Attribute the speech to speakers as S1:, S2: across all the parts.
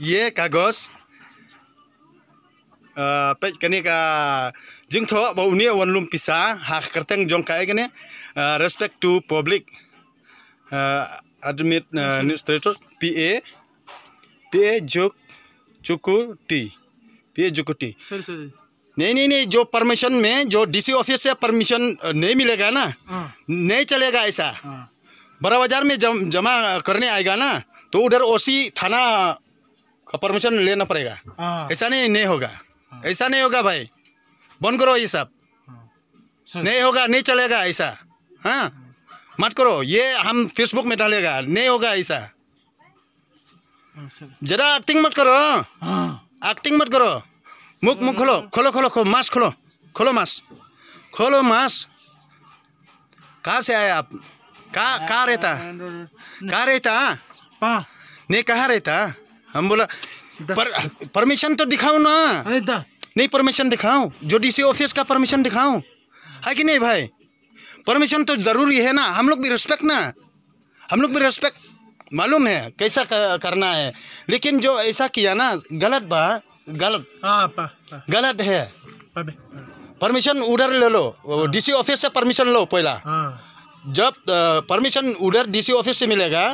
S1: ye kagos Uh, kene ka jing tho ba uni wan lum pisa ha kerteng jong kae kene respect to public admit administrator pa pa juk चुकू pa पी जुकू टी sir sir नहीं नहीं नहीं जो permission में जो डीसी ऑफिस से परमिशन नहीं मिलेगा ना नहीं चलेगा ऐसा बड़ा बाजार में जम, जमा करने आएगा ना तो उधर ओसी थाना का परमिशन लेना पड़ेगा हाँ। ऐसा नहीं नहीं होगा हाँ। ऐसा नहीं होगा भाई बंद करो ये सब हाँ। नहीं होगा नहीं चलेगा ऐसा हाँ मत करो ये हम फेसबुक में डालेगा नहीं होगा ऐसा जरा एक्टिंग मत करो एक्टिंग मत करो मुख मुख खोलो खोलो खोलो खोलो मास्क खोलो खोलो मास्क खोलो मास्क कहाँ से आए आप कहाँ कहाँ रहता कहाँ रहता नहीं कहाँ रहता हम बोला पर, परमिशन तो दिखाओ ना नहीं परमिशन दिखाओ जो डीसी ऑफिस का परमिशन दिखाओ है कि नहीं भाई परमिशन तो ज़रूरी है ना हम लोग भी रिस्पेक्ट ना हम लोग भी रिस्पेक्ट मालूम है कैसा करना है लेकिन जो ऐसा किया ना गलत बा गलत आ, हाँ, पा, पा। गलत है परमिशन उधर ले लो डीसी हाँ। ऑफिस से परमिशन लो पहला हाँ। जब परमिशन उधर डीसी ऑफिस से मिलेगा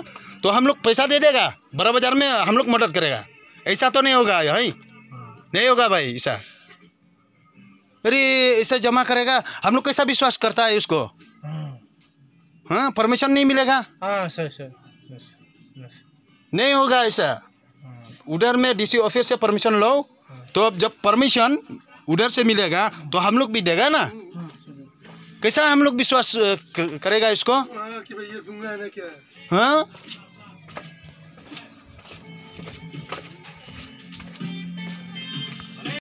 S1: तो हम लोग पैसा दे देगा बड़ा बाजार में हम लोग मदद करेगा ऐसा तो नहीं होगा भाई नहीं होगा भाई ऐसा अरे ऐसा जमा करेगा हम लोग कैसा विश्वास करता है उसको हाँ परमिशन हाँ, नहीं मिलेगा हाँ, सर सर नहीं होगा ऐसा हाँ। उधर में डीसी ऑफिस से परमिशन लो तो अब जब परमिशन उधर से मिलेगा तो हम लोग भी देगा ना कैसा हम लोग विश्वास करेगा इसको हाँ